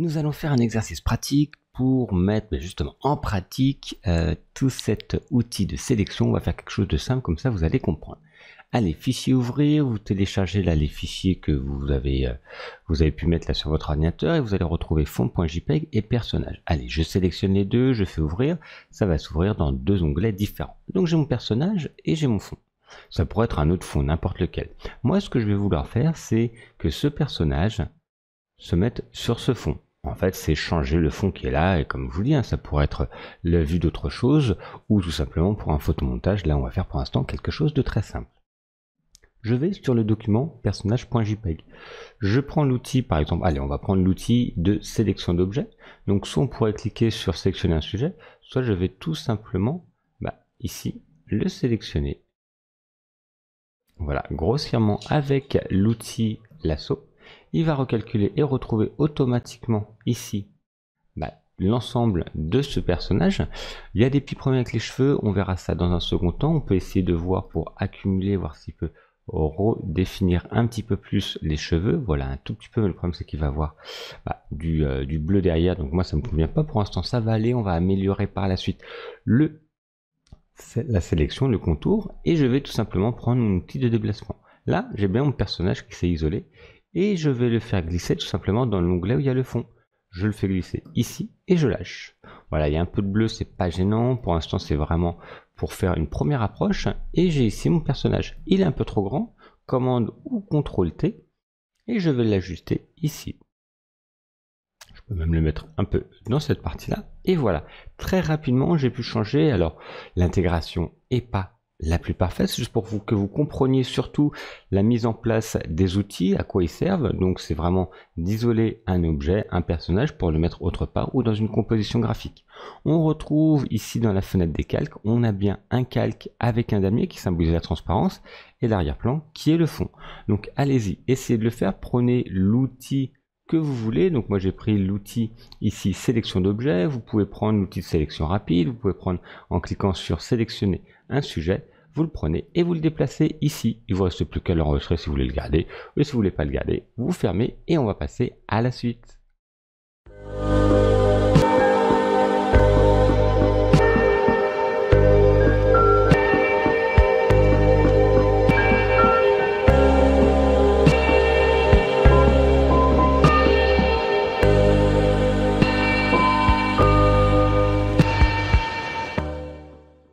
Nous allons faire un exercice pratique pour mettre ben, justement en pratique euh, tout cet outil de sélection. On va faire quelque chose de simple, comme ça vous allez comprendre. Allez, fichier ouvrir, vous téléchargez là les fichiers que vous avez, euh, vous avez pu mettre là sur votre ordinateur et vous allez retrouver fond.jpeg et personnage. Allez, je sélectionne les deux, je fais ouvrir, ça va s'ouvrir dans deux onglets différents. Donc j'ai mon personnage et j'ai mon fond. Ça pourrait être un autre fond, n'importe lequel. Moi, ce que je vais vouloir faire, c'est que ce personnage se mette sur ce fond. En fait, c'est changer le fond qui est là, et comme je vous dis, hein, ça pourrait être la vue d'autre chose, ou tout simplement pour un photomontage, là on va faire pour l'instant quelque chose de très simple. Je vais sur le document personnage.jpg. Je prends l'outil, par exemple, allez, on va prendre l'outil de sélection d'objets. Donc soit on pourrait cliquer sur sélectionner un sujet, soit je vais tout simplement, bah, ici, le sélectionner. Voilà, grossièrement avec l'outil lasso, il va recalculer et retrouver automatiquement ici bah, l'ensemble de ce personnage. Il y a des petits problèmes avec les cheveux, on verra ça dans un second temps. On peut essayer de voir pour accumuler, voir s'il peut redéfinir un petit peu plus les cheveux. Voilà, un tout petit peu, mais le problème c'est qu'il va avoir bah, euh, du, bleu derrière. Donc moi ça ne me convient pas. Pour l'instant ça va aller, on va améliorer par la suite la sélection, le contour, et je vais tout simplement prendre mon outil de déplacement. Là, j'ai bien mon personnage qui s'est isolé et je vais le faire glisser tout simplement dans l'onglet où il y a le fond. Je le fais glisser ici et je lâche. Voilà, il y a un peu de bleu, c'est pas gênant. Pour l'instant, c'est vraiment pour faire une première approche. Et j'ai ici mon personnage. Il est un peu trop grand. Commande ou CTRL T. Et je vais l'ajuster ici. Je peux même le mettre un peu dans cette partie-là. Et voilà, très rapidement, j'ai pu changer. Alors, l'intégration est pas la plus parfaite, c'est juste pour vous, que vous compreniez surtout la mise en place des outils, à quoi ils servent. Donc c'est vraiment d'isoler un objet, un personnage pour le mettre autre part ou dans une composition graphique. On retrouve ici dans la fenêtre des calques, on a bien un calque avec un damier qui symbolise la transparence et l'arrière-plan qui est le fond. Donc allez-y, essayez de le faire, prenez l'outil que vous voulez. Donc moi j'ai pris l'outil ici sélection d'objets. Vous pouvez prendre l'outil de sélection rapide. Vous pouvez prendre en cliquant sur sélectionner un sujet. Vous le prenez et vous le déplacez ici. Il vous reste plus qu'à l'enregistrer si vous voulez le garder. Et si vous voulez pas le garder, vous fermez et on va passer à la suite.